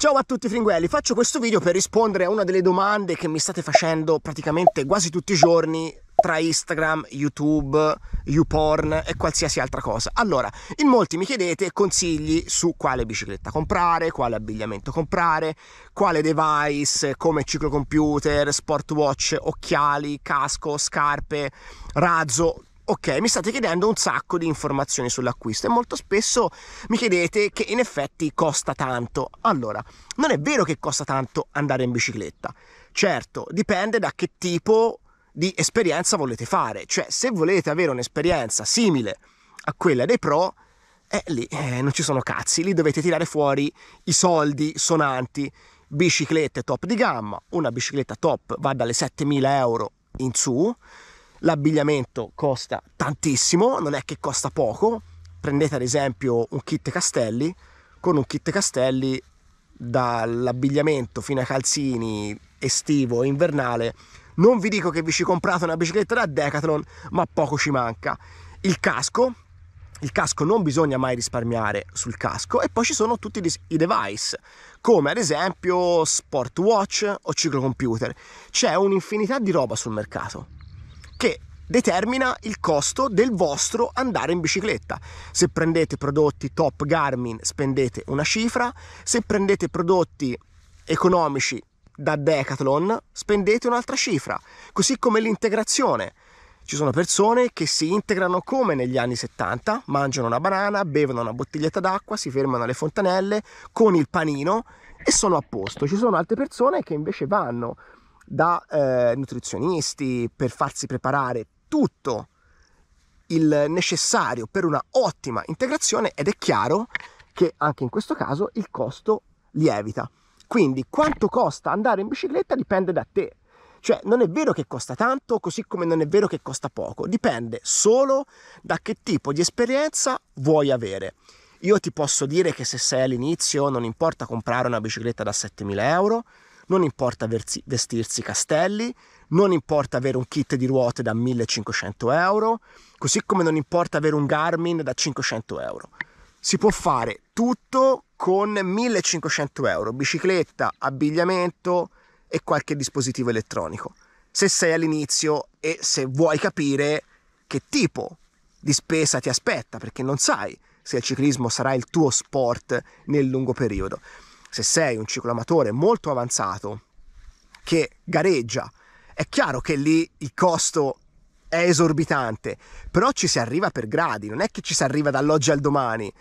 Ciao a tutti fringuelli, faccio questo video per rispondere a una delle domande che mi state facendo praticamente quasi tutti i giorni tra Instagram, YouTube, YouPorn e qualsiasi altra cosa. Allora, in molti mi chiedete consigli su quale bicicletta comprare, quale abbigliamento comprare, quale device come ciclocomputer, sportwatch, occhiali, casco, scarpe, razzo, ok, mi state chiedendo un sacco di informazioni sull'acquisto e molto spesso mi chiedete che in effetti costa tanto. Allora, non è vero che costa tanto andare in bicicletta. Certo, dipende da che tipo di esperienza volete fare, cioè se volete avere un'esperienza simile a quella dei pro, eh, lì eh, non ci sono cazzi, lì dovete tirare fuori i soldi sonanti, biciclette top di gamma, una bicicletta top va dalle 7.000 euro in su, L'abbigliamento costa tantissimo, non è che costa poco. Prendete ad esempio un kit Castelli, con un kit Castelli dall'abbigliamento fino ai calzini estivo e invernale. Non vi dico che vi ci comprate una bicicletta da Decathlon, ma poco ci manca. Il casco, il casco non bisogna mai risparmiare sul casco e poi ci sono tutti i device come ad esempio sport watch o ciclo computer. c'è un'infinità di roba sul mercato che determina il costo del vostro andare in bicicletta. Se prendete prodotti top Garmin spendete una cifra, se prendete prodotti economici da Decathlon spendete un'altra cifra, così come l'integrazione. Ci sono persone che si integrano come negli anni 70, mangiano una banana, bevono una bottiglietta d'acqua, si fermano alle fontanelle con il panino e sono a posto. Ci sono altre persone che invece vanno da eh, nutrizionisti per farsi preparare tutto il necessario per una ottima integrazione ed è chiaro che anche in questo caso il costo lievita. Quindi quanto costa andare in bicicletta dipende da te. Cioè non è vero che costa tanto, così come non è vero che costa poco, dipende solo da che tipo di esperienza vuoi avere. Io ti posso dire che se sei all'inizio non importa comprare una bicicletta da 7.000 euro, non importa versi- vestirsi castelli, non importa avere un kit di ruote da 1500 euro, così come non importa avere un Garmin da 500 euro. Si può fare tutto con 1500 euro, bicicletta, abbigliamento e qualche dispositivo elettronico. Se sei all'inizio e se vuoi capire che tipo di spesa ti aspetta, perché non sai se il ciclismo sarà il tuo sport nel lungo periodo se sei un cicloamatore molto avanzato che gareggia, è chiaro che lì il costo è esorbitante, però ci si arriva per gradi, non è che ci si arriva dall'oggi al domani.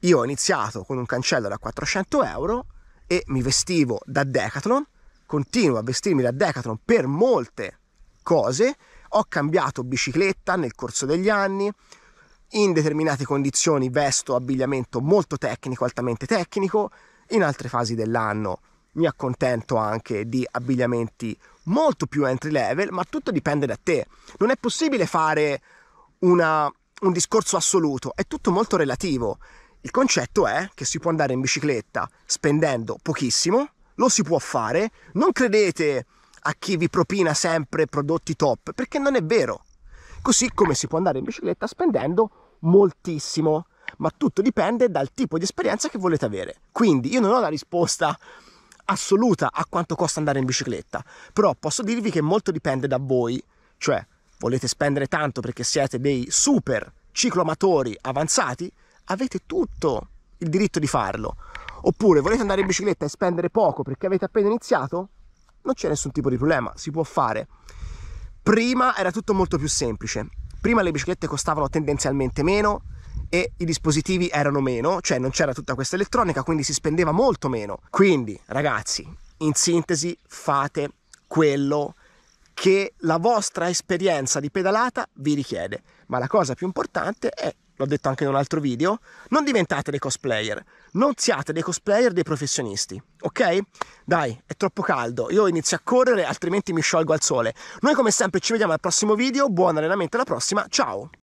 Io ho iniziato con un cancello da 400 euro e mi vestivo da Decathlon, continuo a vestirmi da Decathlon per molte cose, ho cambiato bicicletta nel corso degli anni, in determinate condizioni vesto abbigliamento molto tecnico, altamente tecnico, in altre fasi dell'anno mi accontento anche di abbigliamenti molto più entry level, ma tutto dipende da te. Non è possibile fare una, un discorso assoluto, è tutto molto relativo. Il concetto è che si può andare in bicicletta spendendo pochissimo, lo si può fare, non credete a chi vi propina sempre prodotti top, perché non è vero. Così come si può andare in bicicletta spendendo moltissimo ma tutto dipende dal tipo di esperienza che volete avere. Quindi io non ho la risposta assoluta a quanto costa andare in bicicletta, però posso dirvi che molto dipende da voi, cioè volete spendere tanto perché siete dei super cicloamatori avanzati, avete tutto il diritto di farlo. Oppure volete andare in bicicletta e spendere poco perché avete appena iniziato? Non c'è nessun tipo di problema, si può fare. Prima era tutto molto più semplice. Prima le biciclette costavano tendenzialmente meno, e i dispositivi erano meno, cioè non c'era tutta questa elettronica, quindi si spendeva molto meno. Quindi, ragazzi, in sintesi, fate quello che la vostra esperienza di pedalata vi richiede. Ma la cosa più importante è, l'ho detto anche in un altro video, non diventate dei cosplayer, non siate dei cosplayer dei professionisti, ok? Dai, è troppo caldo, io inizio a correre altrimenti mi sciolgo al sole. Noi come sempre ci vediamo al prossimo video, buon allenamento alla prossima, ciao!